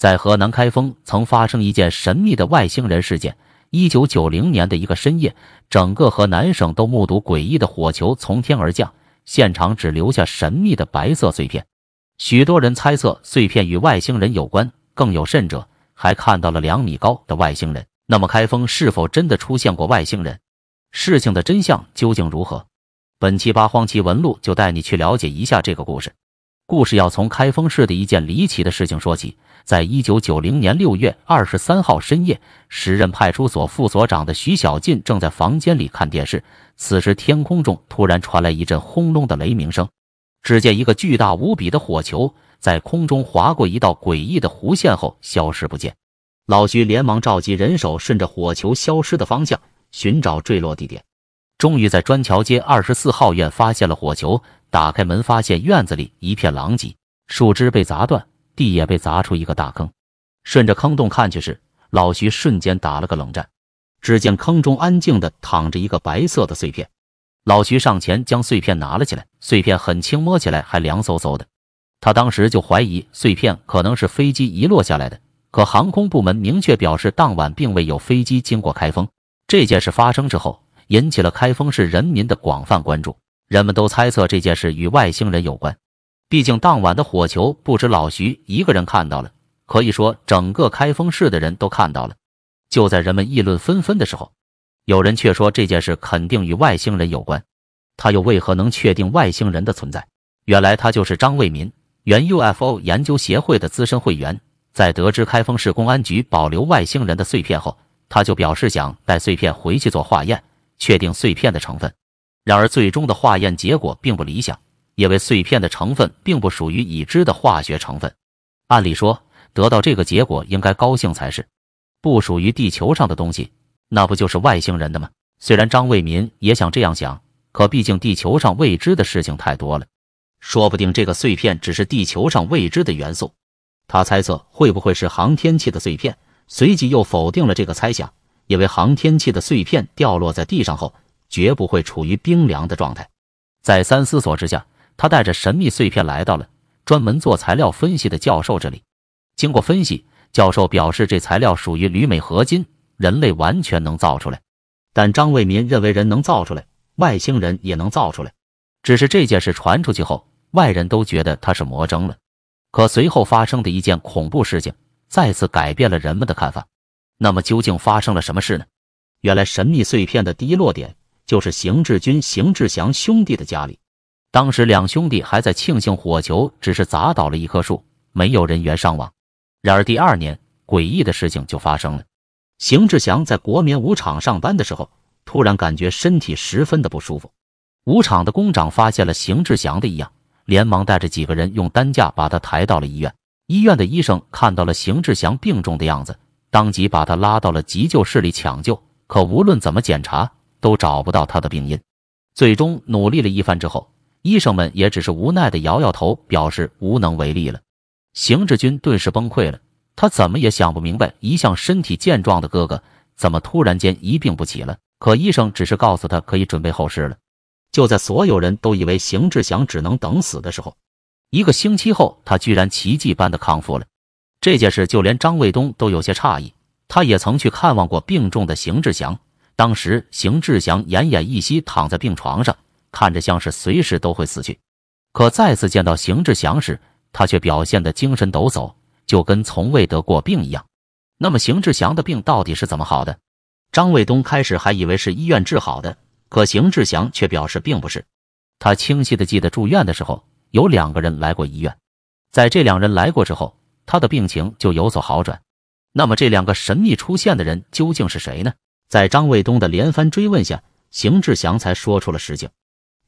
在河南开封曾发生一件神秘的外星人事件。一九九零年的一个深夜，整个河南省都目睹诡异的火球从天而降，现场只留下神秘的白色碎片。许多人猜测碎片与外星人有关，更有甚者还看到了两米高的外星人。那么，开封是否真的出现过外星人？事情的真相究竟如何？本期八荒奇闻录就带你去了解一下这个故事。故事要从开封市的一件离奇的事情说起。在一九九零年六月二十三号深夜，时任派出所副所长的徐小进正在房间里看电视。此时天空中突然传来一阵轰隆的雷鸣声，只见一个巨大无比的火球在空中划过一道诡异的弧线后消失不见。老徐连忙召集人手，顺着火球消失的方向寻找坠落地点。终于在砖桥街二十四号院发现了火球。打开门，发现院子里一片狼藉，树枝被砸断，地也被砸出一个大坑。顺着坑洞看去时，老徐瞬间打了个冷战。只见坑中安静地躺着一个白色的碎片。老徐上前将碎片拿了起来，碎片很轻，摸起来还凉飕飕的。他当时就怀疑碎片可能是飞机遗落下来的，可航空部门明确表示，当晚并未有飞机经过开封。这件事发生之后。引起了开封市人民的广泛关注，人们都猜测这件事与外星人有关。毕竟当晚的火球不止老徐一个人看到了，可以说整个开封市的人都看到了。就在人们议论纷纷的时候，有人却说这件事肯定与外星人有关。他又为何能确定外星人的存在？原来他就是张为民，原 UFO 研究协会的资深会员。在得知开封市公安局保留外星人的碎片后，他就表示想带碎片回去做化验。确定碎片的成分，然而最终的化验结果并不理想，因为碎片的成分并不属于已知的化学成分。按理说，得到这个结果应该高兴才是。不属于地球上的东西，那不就是外星人的吗？虽然张卫民也想这样想，可毕竟地球上未知的事情太多了，说不定这个碎片只是地球上未知的元素。他猜测会不会是航天器的碎片，随即又否定了这个猜想。因为航天器的碎片掉落在地上后，绝不会处于冰凉的状态。在三思索之下，他带着神秘碎片来到了专门做材料分析的教授这里。经过分析，教授表示这材料属于铝镁合金，人类完全能造出来。但张卫民认为，人能造出来，外星人也能造出来。只是这件事传出去后，外人都觉得他是魔怔了。可随后发生的一件恐怖事情，再次改变了人们的看法。那么究竟发生了什么事呢？原来神秘碎片的第一落点就是邢志军、邢志祥兄弟的家里。当时两兄弟还在庆幸火球只是砸倒了一棵树，没有人员伤亡。然而第二年，诡异的事情就发生了。邢志祥在国棉五厂上班的时候，突然感觉身体十分的不舒服。五厂的工长发现了邢志祥的异样，连忙带着几个人用担架把他抬到了医院。医院的医生看到了邢志祥病重的样子。当即把他拉到了急救室里抢救，可无论怎么检查，都找不到他的病因。最终努力了一番之后，医生们也只是无奈的摇摇头，表示无能为力了。邢志军顿时崩溃了，他怎么也想不明白，一向身体健壮的哥哥怎么突然间一病不起了。可医生只是告诉他，可以准备后事了。就在所有人都以为邢志祥只能等死的时候，一个星期后，他居然奇迹般的康复了。这件事就连张卫东都有些诧异。他也曾去看望过病重的邢志祥，当时邢志祥奄奄一息躺在病床上，看着像是随时都会死去。可再次见到邢志祥时，他却表现得精神抖擞，就跟从未得过病一样。那么邢志祥的病到底是怎么好的？张卫东开始还以为是医院治好的，可邢志祥却表示并不是。他清晰地记得住院的时候有两个人来过医院，在这两人来过之后。他的病情就有所好转。那么这两个神秘出现的人究竟是谁呢？在张卫东的连番追问下，邢志祥才说出了实情。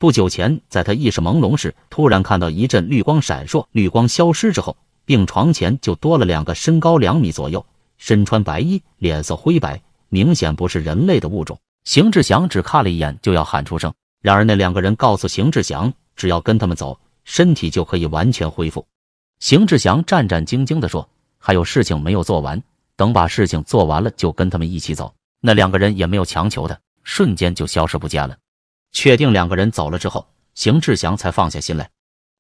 不久前，在他意识朦胧时，突然看到一阵绿光闪烁，绿光消失之后，病床前就多了两个身高两米左右、身穿白衣、脸色灰白、明显不是人类的物种。邢志祥只看了一眼就要喊出声，然而那两个人告诉邢志祥，只要跟他们走，身体就可以完全恢复。邢志祥战战兢兢地说：“还有事情没有做完，等把事情做完了，就跟他们一起走。”那两个人也没有强求他，瞬间就消失不见了。确定两个人走了之后，邢志祥才放下心来。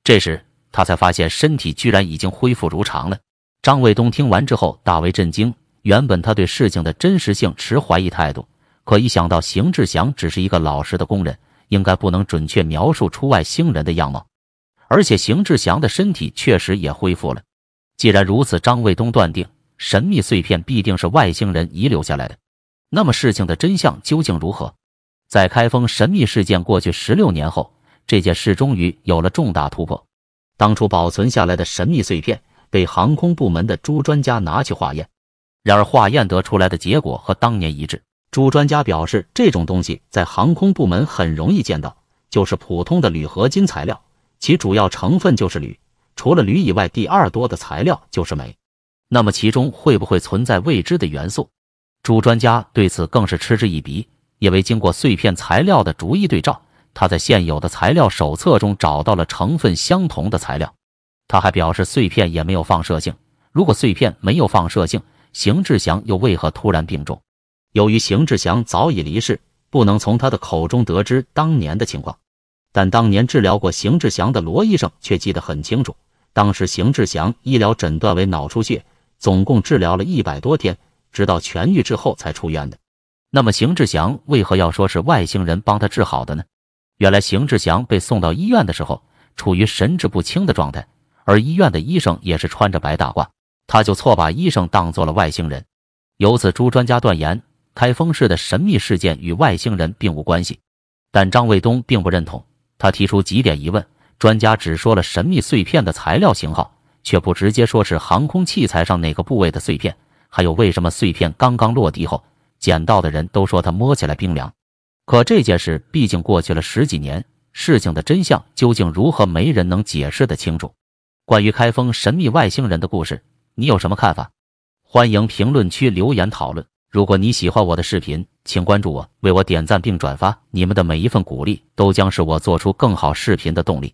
这时他才发现身体居然已经恢复如常了。张卫东听完之后大为震惊，原本他对事情的真实性持怀疑态度，可一想到邢志祥只是一个老实的工人，应该不能准确描述出外星人的样貌。而且邢志祥的身体确实也恢复了。既然如此，张卫东断定神秘碎片必定是外星人遗留下来的。那么事情的真相究竟如何？在开封神秘事件过去十六年后，这件事终于有了重大突破。当初保存下来的神秘碎片被航空部门的朱专家拿去化验，然而化验得出来的结果和当年一致。朱专家表示，这种东西在航空部门很容易见到，就是普通的铝合金材料。其主要成分就是铝，除了铝以外，第二多的材料就是镁。那么其中会不会存在未知的元素？朱专家对此更是嗤之以鼻，因为经过碎片材料的逐一对照，他在现有的材料手册中找到了成分相同的材料。他还表示，碎片也没有放射性。如果碎片没有放射性，邢志祥又为何突然病重？由于邢志祥早已离世，不能从他的口中得知当年的情况。但当年治疗过邢志祥的罗医生却记得很清楚，当时邢志祥医疗诊断为脑出血，总共治疗了一百多天，直到痊愈之后才出院的。那么邢志祥为何要说是外星人帮他治好的呢？原来邢志祥被送到医院的时候处于神志不清的状态，而医院的医生也是穿着白大褂，他就错把医生当做了外星人。由此，朱专家断言开封市的神秘事件与外星人并无关系，但张卫东并不认同。他提出几点疑问，专家只说了神秘碎片的材料型号，却不直接说是航空器材上哪个部位的碎片。还有为什么碎片刚刚落地后，捡到的人都说它摸起来冰凉？可这件事毕竟过去了十几年，事情的真相究竟如何，没人能解释得清楚。关于开封神秘外星人的故事，你有什么看法？欢迎评论区留言讨论。如果你喜欢我的视频，请关注我，为我点赞并转发，你们的每一份鼓励都将是我做出更好视频的动力。